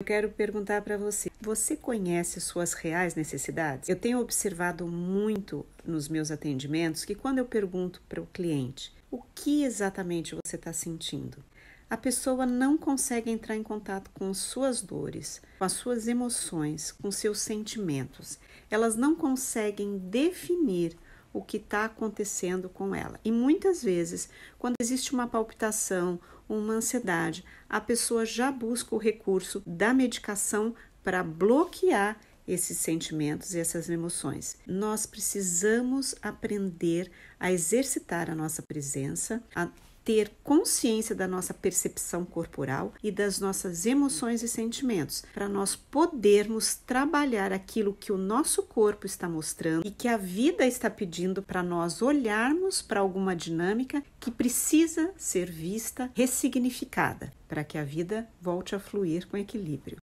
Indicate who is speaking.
Speaker 1: Eu quero perguntar para você: você conhece suas reais necessidades? Eu tenho observado muito nos meus atendimentos que quando eu pergunto para o cliente o que exatamente você está sentindo, a pessoa não consegue entrar em contato com suas dores, com as suas emoções, com seus sentimentos. Elas não conseguem definir o que está acontecendo com ela. E muitas vezes, quando existe uma palpitação, uma ansiedade, a pessoa já busca o recurso da medicação para bloquear esses sentimentos e essas emoções. Nós precisamos aprender a exercitar a nossa presença, a ter consciência da nossa percepção corporal e das nossas emoções e sentimentos, para nós podermos trabalhar aquilo que o nosso corpo está mostrando e que a vida está pedindo para nós olharmos para alguma dinâmica que precisa ser vista, ressignificada, para que a vida volte a fluir com equilíbrio.